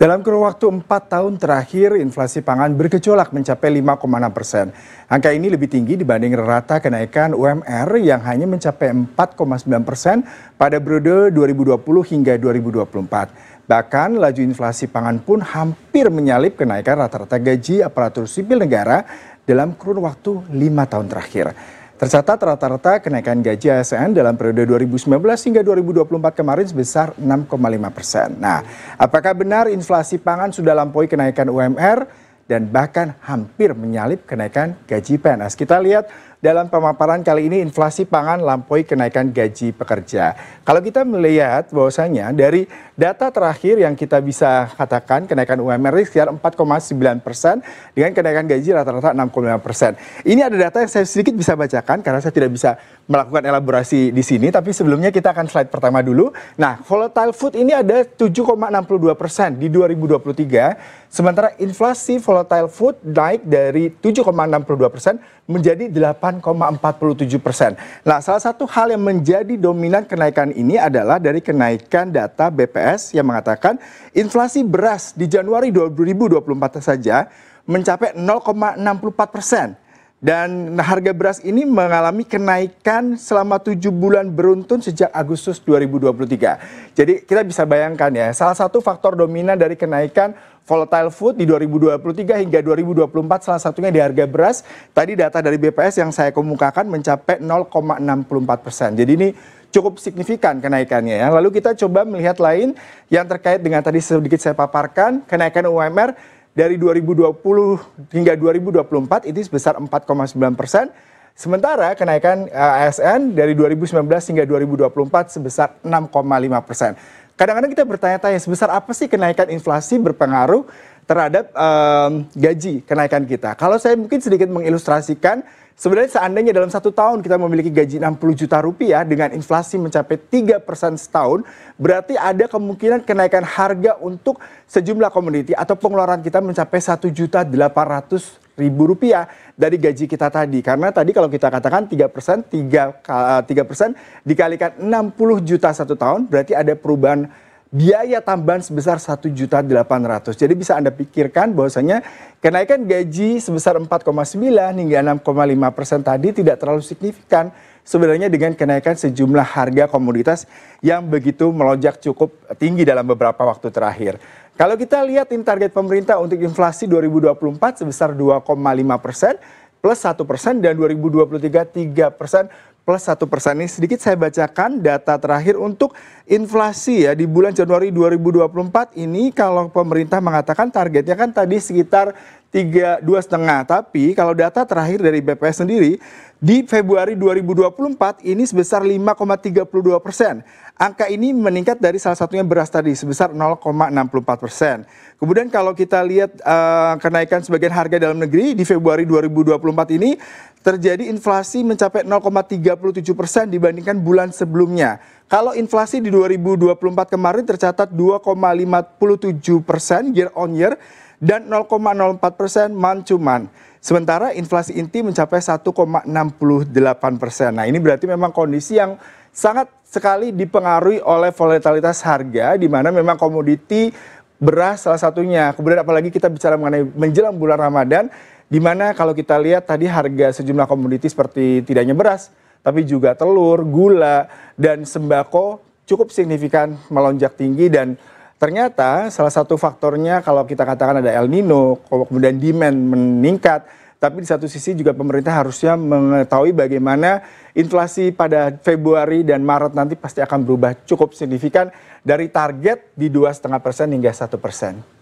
Dalam kurun waktu 4 tahun terakhir, inflasi pangan bergejolak mencapai 5,6 persen. Angka ini lebih tinggi dibanding rata kenaikan UMR yang hanya mencapai 4,9 persen pada periode 2020 hingga 2024. Bahkan laju inflasi pangan pun hampir menyalip kenaikan rata-rata gaji aparatur sipil negara dalam kurun waktu 5 tahun terakhir. Tercatat rata-rata kenaikan gaji ASN dalam periode 2019 hingga 2024 kemarin sebesar 6,5 persen. Nah, apakah benar inflasi pangan sudah lampaui kenaikan UMR dan bahkan hampir menyalip kenaikan gaji PNS? Kita lihat dalam pemaparan kali ini inflasi pangan lampaui kenaikan gaji pekerja. Kalau kita melihat bahwasanya dari data terakhir yang kita bisa katakan kenaikan UMR ini sekitar 4,9 persen dengan kenaikan gaji rata-rata 6,5 persen. Ini ada data yang saya sedikit bisa bacakan karena saya tidak bisa melakukan elaborasi di sini, tapi sebelumnya kita akan slide pertama dulu. Nah, volatile food ini ada 7,62 persen di 2023, sementara inflasi volatile food naik dari 7,62 persen menjadi 8 8,47 persen. Nah, salah satu hal yang menjadi dominan kenaikan ini adalah dari kenaikan data BPS yang mengatakan inflasi beras di Januari 2024 saja mencapai 0,64 persen. Dan harga beras ini mengalami kenaikan selama tujuh bulan beruntun sejak Agustus 2023. Jadi kita bisa bayangkan ya, salah satu faktor dominan dari kenaikan volatile food di 2023 hingga 2024 salah satunya di harga beras. Tadi data dari BPS yang saya kemukakan mencapai 0,64 persen. Jadi ini cukup signifikan kenaikannya ya. Lalu kita coba melihat lain yang terkait dengan tadi sedikit saya paparkan kenaikan UMR dari 2020 hingga 2024 itu sebesar 4,9 persen. Sementara kenaikan eh, ASN dari 2019 hingga 2024 sebesar 6,5 persen. Kadang-kadang kita bertanya-tanya sebesar apa sih kenaikan inflasi berpengaruh terhadap um, gaji kenaikan kita. Kalau saya mungkin sedikit mengilustrasikan Sebenarnya seandainya dalam satu tahun kita memiliki gaji 60 juta rupiah dengan inflasi mencapai 3% setahun, berarti ada kemungkinan kenaikan harga untuk sejumlah komoditi atau pengeluaran kita mencapai satu juta ratus ribu rupiah dari gaji kita tadi. Karena tadi kalau kita katakan 3 persen, 3, 3 eh, persen dikalikan 60 juta satu tahun, berarti ada perubahan biaya tambahan sebesar 1.800. Jadi bisa Anda pikirkan bahwasanya kenaikan gaji sebesar 4,9 hingga 6,5 persen tadi tidak terlalu signifikan sebenarnya dengan kenaikan sejumlah harga komoditas yang begitu melonjak cukup tinggi dalam beberapa waktu terakhir. Kalau kita lihat tim target pemerintah untuk inflasi 2024 sebesar 2,5 persen plus 1 persen dan 2023 3 persen plus satu persen. Ini sedikit saya bacakan data terakhir untuk inflasi ya di bulan Januari 2024 ini kalau pemerintah mengatakan targetnya kan tadi sekitar tiga dua setengah. Tapi kalau data terakhir dari BPS sendiri di Februari 2024 ini sebesar 5,32 persen. Angka ini meningkat dari salah satunya beras tadi sebesar 0,64 persen. Kemudian kalau kita lihat uh, kenaikan sebagian harga dalam negeri di Februari 2024 ini terjadi inflasi mencapai 0,37 persen dibandingkan bulan sebelumnya. Kalau inflasi di 2024 kemarin tercatat 2,57 persen year on year dan 0,04 persen month to month. Sementara inflasi inti mencapai 1,68 persen. Nah ini berarti memang kondisi yang sangat sekali dipengaruhi oleh volatilitas harga di mana memang komoditi beras salah satunya. Kemudian apalagi kita bicara mengenai menjelang bulan Ramadan Dimana kalau kita lihat tadi harga sejumlah komoditi seperti tidak hanya beras, tapi juga telur, gula, dan sembako cukup signifikan melonjak tinggi dan ternyata salah satu faktornya kalau kita katakan ada El Nino, kemudian demand meningkat, tapi di satu sisi juga pemerintah harusnya mengetahui bagaimana inflasi pada Februari dan Maret nanti pasti akan berubah cukup signifikan dari target di dua 2,5% hingga satu persen.